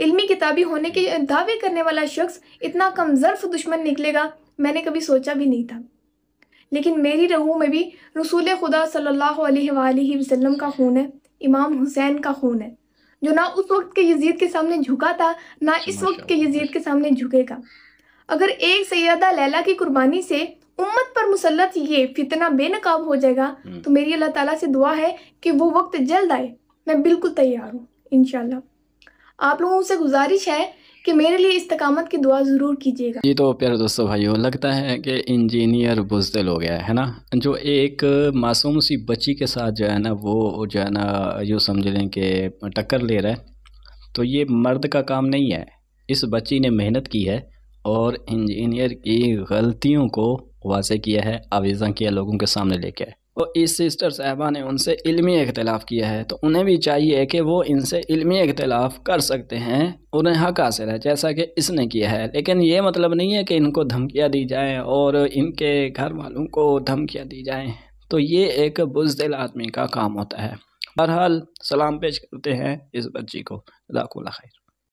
इल्मी किताबी होने के दावे करने वाला शख्स इतना कमजर्फ दुश्मन निकलेगा मैंने कभी सोचा भी नहीं था लेकिन मेरी रहू में भी रसूल खुदा सल्लल्लाहु अलैहि वसल्लम का खून है इमाम हुसैन का खून है जो ना उस वक्त के यजीद के सामने झुका था ना इस वक्त के यजीद के सामने झुकेगा अगर एक सैदा लैला की कुर्बानी से उम्मत पर मुसलत ये फितना बेनकाब हो जाएगा हम्म। तो मेरी अल्लाह ताला से दुआ है कि वो वक्त जल्द आए मैं बिल्कुल तैयार हूँ इनशाला आप लोगों से गुजारिश है कि मेरे लिए इस्तकामत की दुआ ज़रूर कीजिएगा ये तो प्यारे दोस्तों भाइयों लगता है कि इंजीनियर बुजदिल हो गया है ना जो एक मासूम सी बच्ची के साथ जो है ना वो जो है ना यूँ समझ लें कि टक्कर ले रहा है तो ये मर्द का काम नहीं है इस बच्ची ने मेहनत की है और इंजीनियर की गलतियों को वाजे किया है आवेजा किया लोगों के सामने लेके आए और तो इस सिस्टर साहबा ने उनसे इल्मी इख्तलाफ़ किया है तो उन्हें भी चाहिए कि वो इनसे इल्मी इख्तलाफ़ कर सकते हैं उन्हें हक हासिल है जैसा कि इसने किया है लेकिन ये मतलब नहीं है कि इनको धमकियाँ दी जाएँ और इनके घर वालों को धमकियाँ दी जाएँ तो ये एक बुजदिल आदमी का काम होता है बहरहाल सलाम पेश करते हैं इस बच्ची को जदाकुल्ला खैर